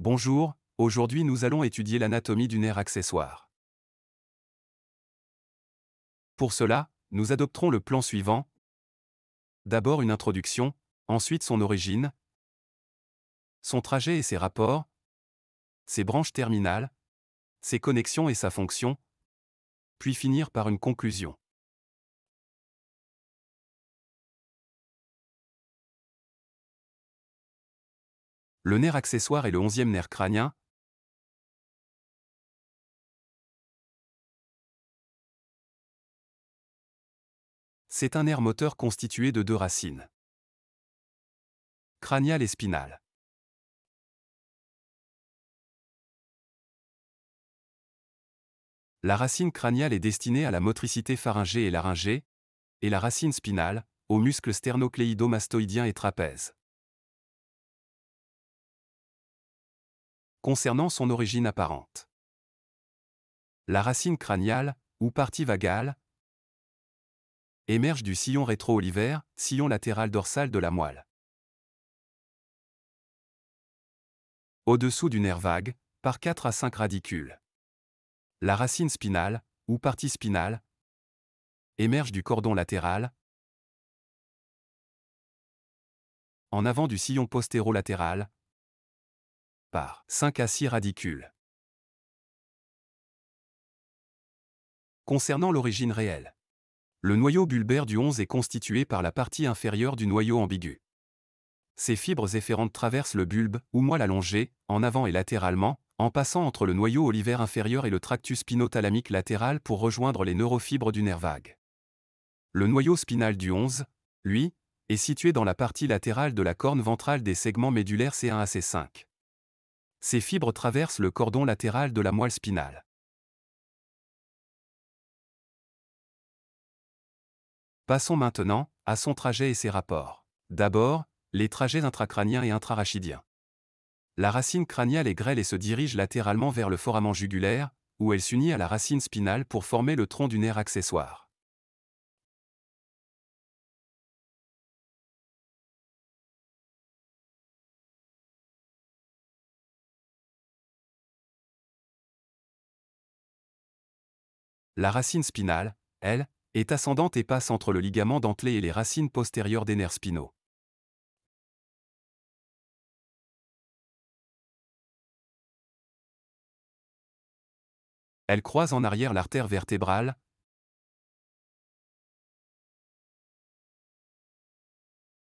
Bonjour, aujourd'hui nous allons étudier l'anatomie du nerf accessoire. Pour cela, nous adopterons le plan suivant. D'abord une introduction, ensuite son origine, son trajet et ses rapports, ses branches terminales, ses connexions et sa fonction, puis finir par une conclusion. le nerf accessoire et le onzième nerf crânien. C'est un nerf moteur constitué de deux racines, crâniale et spinale. La racine crâniale est destinée à la motricité pharyngée et laryngée, et la racine spinale, aux muscles sternocléido et trapèze. concernant son origine apparente. La racine crâniale, ou partie vagale, émerge du sillon rétro-olivaire, sillon latéral dorsal de la moelle. Au-dessous du nerf vague, par 4 à 5 radicules. La racine spinale, ou partie spinale, émerge du cordon latéral, en avant du sillon postérolatéral. latéral 5 à 6 radicules. Concernant l'origine réelle, le noyau bulbaire du 11 est constitué par la partie inférieure du noyau ambigu. Ces fibres efférentes traversent le bulbe, ou moins allongée, en avant et latéralement, en passant entre le noyau olivaire inférieur et le tractus spinothalamique latéral pour rejoindre les neurofibres du nerf vague. Le noyau spinal du 11, lui, est situé dans la partie latérale de la corne ventrale des segments médulaires C1 à C5. Ces fibres traversent le cordon latéral de la moelle spinale. Passons maintenant à son trajet et ses rapports. D'abord, les trajets intracrâniens et intrarachidiens. La racine crâniale est grêle et se dirige latéralement vers le foramen jugulaire, où elle s'unit à la racine spinale pour former le tronc du nerf accessoire. La racine spinale, elle, est ascendante et passe entre le ligament dentelé et les racines postérieures des nerfs spinaux. Elle croise en arrière l'artère vertébrale.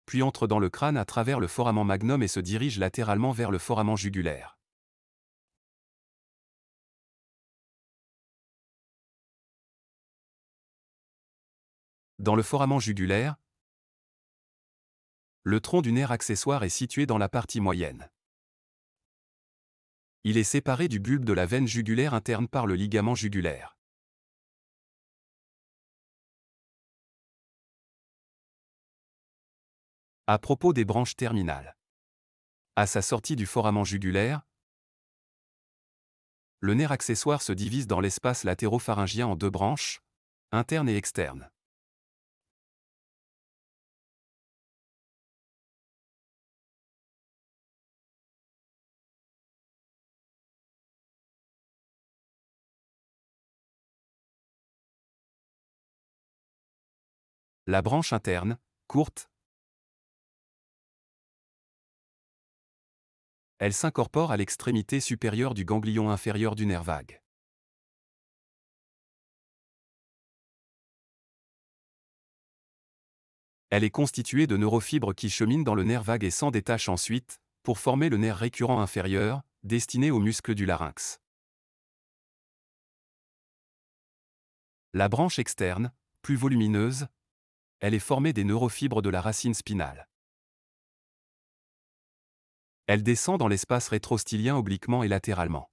puis entre dans le crâne à travers le foramen magnum et se dirige latéralement vers le foramen jugulaire. dans le foramen jugulaire. Le tronc du nerf accessoire est situé dans la partie moyenne. Il est séparé du bulbe de la veine jugulaire interne par le ligament jugulaire. À propos des branches terminales. À sa sortie du foramen jugulaire, le nerf accessoire se divise dans l'espace latéropharyngien en deux branches, interne et externe. La branche interne, courte, elle s'incorpore à l'extrémité supérieure du ganglion inférieur du nerf vague. Elle est constituée de neurofibres qui cheminent dans le nerf vague et s'en détachent ensuite, pour former le nerf récurrent inférieur, destiné aux muscles du larynx. La branche externe, plus volumineuse, elle est formée des neurofibres de la racine spinale. Elle descend dans l'espace rétrostylien obliquement et latéralement.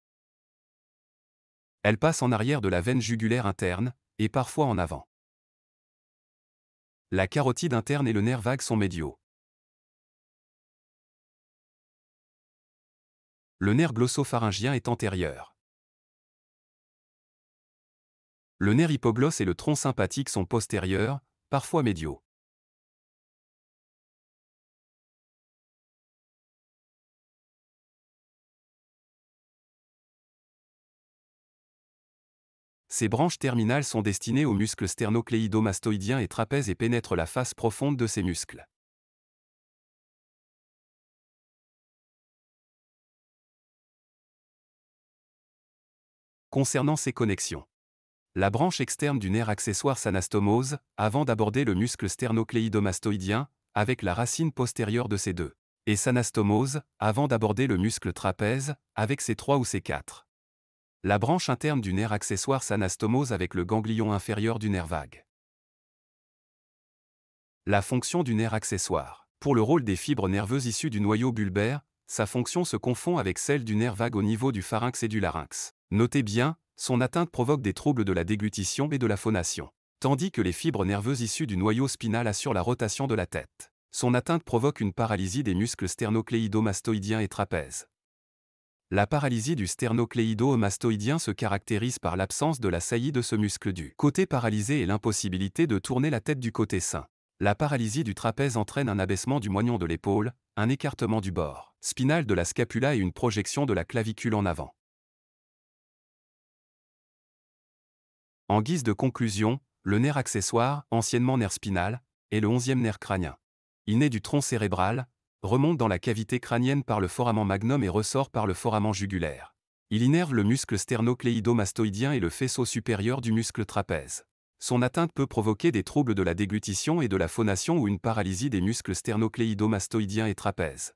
Elle passe en arrière de la veine jugulaire interne, et parfois en avant. La carotide interne et le nerf vague sont médiaux. Le nerf glossopharyngien est antérieur. Le nerf hypoglosse et le tronc sympathique sont postérieurs, parfois médiaux. Ces branches terminales sont destinées aux muscles sternocléidomastoïdiens et trapèzes et pénètrent la face profonde de ces muscles. Concernant ces connexions la branche externe du nerf accessoire s'anastomose, avant d'aborder le muscle sternocléidomastoïdien, avec la racine postérieure de ces deux, et s'anastomose, avant d'aborder le muscle trapèze, avec ses trois ou ses quatre. La branche interne du nerf accessoire s'anastomose avec le ganglion inférieur du nerf vague. La fonction du nerf accessoire. Pour le rôle des fibres nerveuses issues du noyau bulbaire, sa fonction se confond avec celle du nerf vague au niveau du pharynx et du larynx. Notez bien, son atteinte provoque des troubles de la déglutition et de la phonation, tandis que les fibres nerveuses issues du noyau spinal assurent la rotation de la tête. Son atteinte provoque une paralysie des muscles sternocléido-mastoïdiens et trapèzes. La paralysie du sternocléido-mastoïdien se caractérise par l'absence de la saillie de ce muscle du côté paralysé et l'impossibilité de tourner la tête du côté sain. La paralysie du trapèze entraîne un abaissement du moignon de l'épaule, un écartement du bord spinal de la scapula et une projection de la clavicule en avant. En guise de conclusion, le nerf accessoire, anciennement nerf spinal, est le onzième nerf crânien. Il naît du tronc cérébral, remonte dans la cavité crânienne par le foramen magnum et ressort par le foramen jugulaire. Il innerve le muscle sternocléidomastoïdien et le faisceau supérieur du muscle trapèze. Son atteinte peut provoquer des troubles de la déglutition et de la phonation ou une paralysie des muscles sternocléido et trapèze.